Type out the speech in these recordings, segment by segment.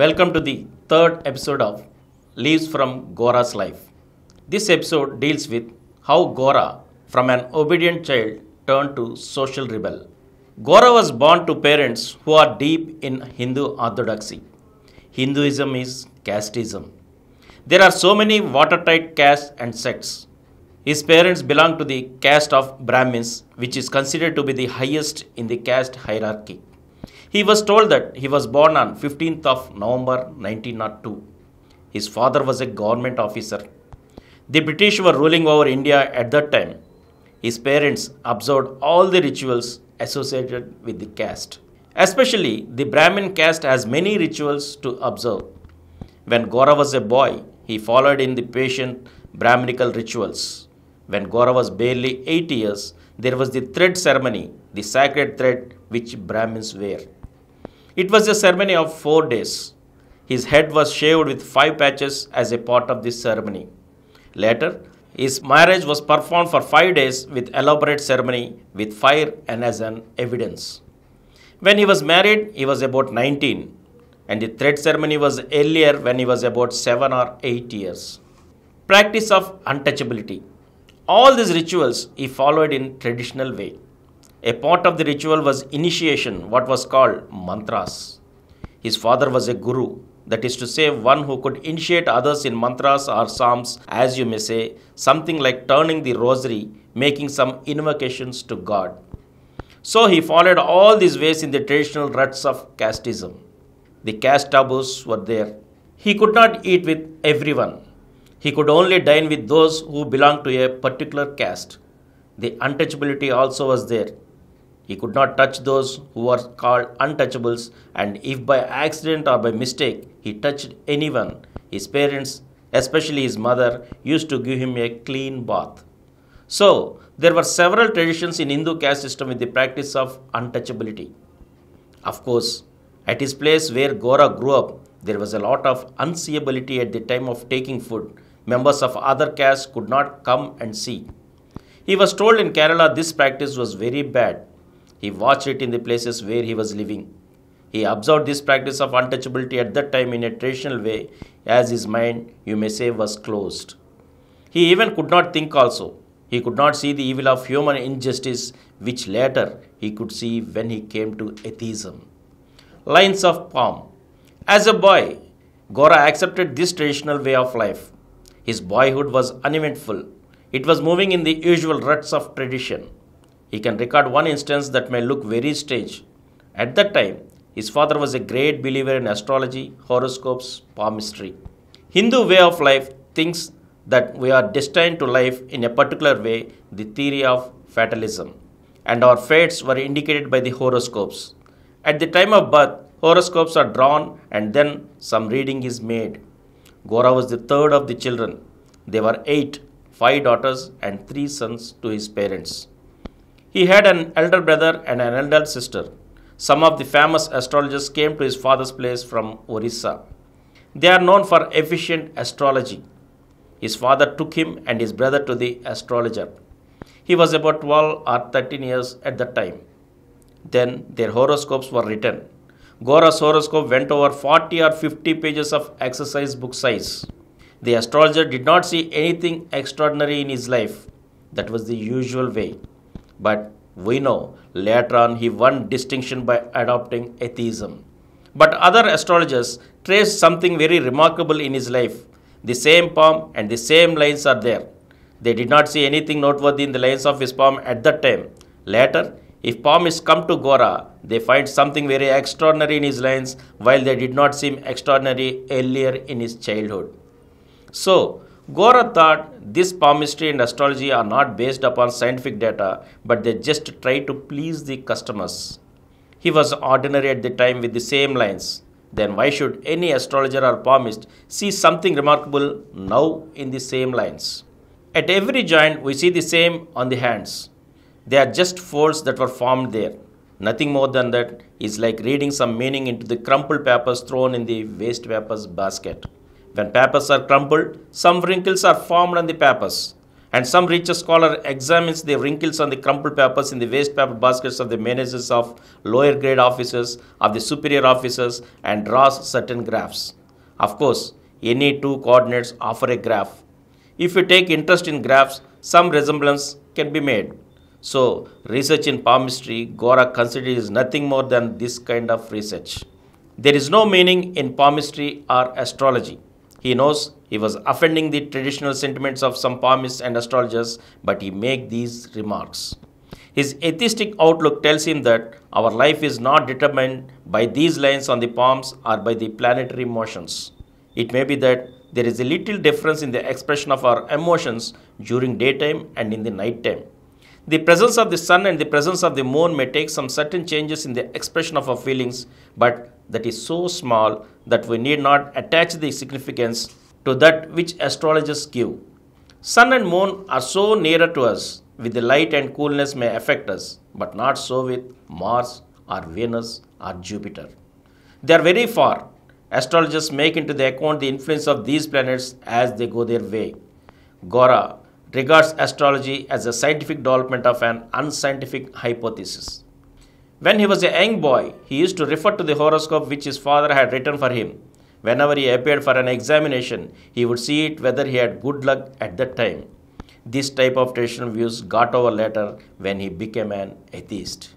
Welcome to the third episode of Leaves from Gora's Life. This episode deals with how Gora, from an obedient child, turned to social rebel. Gora was born to parents who are deep in Hindu orthodoxy. Hinduism is casteism. There are so many watertight castes and sects. His parents belong to the caste of Brahmins, which is considered to be the highest in the caste hierarchy. He was told that he was born on 15th of November 1902. His father was a government officer. The British were ruling over India at that time. His parents observed all the rituals associated with the caste. Especially, the Brahmin caste has many rituals to observe. When Gora was a boy, he followed in the patient Brahminical rituals. When Gora was barely 8 years, there was the thread ceremony, the sacred thread which Brahmins wear. It was a ceremony of four days. His head was shaved with five patches as a part of this ceremony. Later, his marriage was performed for five days with elaborate ceremony with fire and as an evidence. When he was married, he was about 19, and the thread ceremony was earlier when he was about 7 or 8 years. Practice of untouchability. All these rituals he followed in traditional way. A part of the ritual was initiation, what was called mantras. His father was a guru, that is to say, one who could initiate others in mantras or psalms, as you may say, something like turning the rosary, making some invocations to God. So he followed all these ways in the traditional ruts of casteism. The caste taboos were there. He could not eat with everyone. He could only dine with those who belonged to a particular caste. The untouchability also was there. He could not touch those who were called untouchables, and if by accident or by mistake he touched anyone, his parents, especially his mother, used to give him a clean bath. So, there were several traditions in Hindu caste system with the practice of untouchability. Of course, at his place where Gora grew up, there was a lot of unseeability at the time of taking food. Members of other castes could not come and see. He was told in Kerala this practice was very bad he watched it in the places where he was living. He observed this practice of untouchability at that time in a traditional way, as his mind, you may say, was closed. He even could not think also. He could not see the evil of human injustice, which later he could see when he came to atheism. Lines of Palm As a boy, Gora accepted this traditional way of life. His boyhood was uneventful. It was moving in the usual ruts of tradition. He can record one instance that may look very strange. At that time, his father was a great believer in astrology, horoscopes, palmistry. Hindu way of life thinks that we are destined to life in a particular way, the theory of fatalism, and our fates were indicated by the horoscopes. At the time of birth, horoscopes are drawn and then some reading is made. Gora was the third of the children. There were eight, five daughters and three sons to his parents. He had an elder brother and an elder sister. Some of the famous astrologers came to his father's place from Orissa. They are known for efficient astrology. His father took him and his brother to the astrologer. He was about 12 or 13 years at that time. Then their horoscopes were written. Gora's horoscope went over 40 or 50 pages of exercise book size. The astrologer did not see anything extraordinary in his life. That was the usual way. But we know later on he won distinction by adopting atheism. But other astrologers trace something very remarkable in his life. The same palm and the same lines are there. They did not see anything noteworthy in the lines of his palm at that time. Later, if palm is come to Gora, they find something very extraordinary in his lines while they did not seem extraordinary earlier in his childhood. So, Gora thought this palmistry and astrology are not based upon scientific data, but they just try to please the customers. He was ordinary at the time with the same lines. Then why should any astrologer or palmist see something remarkable now in the same lines? At every joint, we see the same on the hands. They are just folds that were formed there. Nothing more than that is like reading some meaning into the crumpled papers thrown in the waste papers basket. When papers are crumpled, some wrinkles are formed on the papers, and some research scholar examines the wrinkles on the crumpled papers in the waste paper baskets of the managers of lower grade officers, of the superior officers, and draws certain graphs. Of course, any two coordinates offer a graph. If you take interest in graphs, some resemblance can be made. So, research in palmistry, Gora considers nothing more than this kind of research. There is no meaning in palmistry or astrology. He knows he was offending the traditional sentiments of some palmists and astrologers, but he makes these remarks. His atheistic outlook tells him that our life is not determined by these lines on the palms or by the planetary motions. It may be that there is a little difference in the expression of our emotions during daytime and in the nighttime. The presence of the sun and the presence of the moon may take some certain changes in the expression of our feelings, but that is so small that we need not attach the significance to that which astrologers give. Sun and moon are so nearer to us, with the light and coolness may affect us, but not so with Mars or Venus or Jupiter. They are very far. Astrologers make into the account the influence of these planets as they go their way. Gora regards astrology as a scientific development of an unscientific hypothesis. When he was a young boy, he used to refer to the horoscope which his father had written for him. Whenever he appeared for an examination, he would see it whether he had good luck at that time. This type of traditional views got over later when he became an atheist.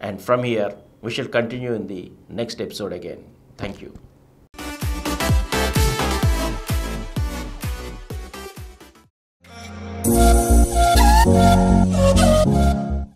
And from here, we shall continue in the next episode again. Thank you.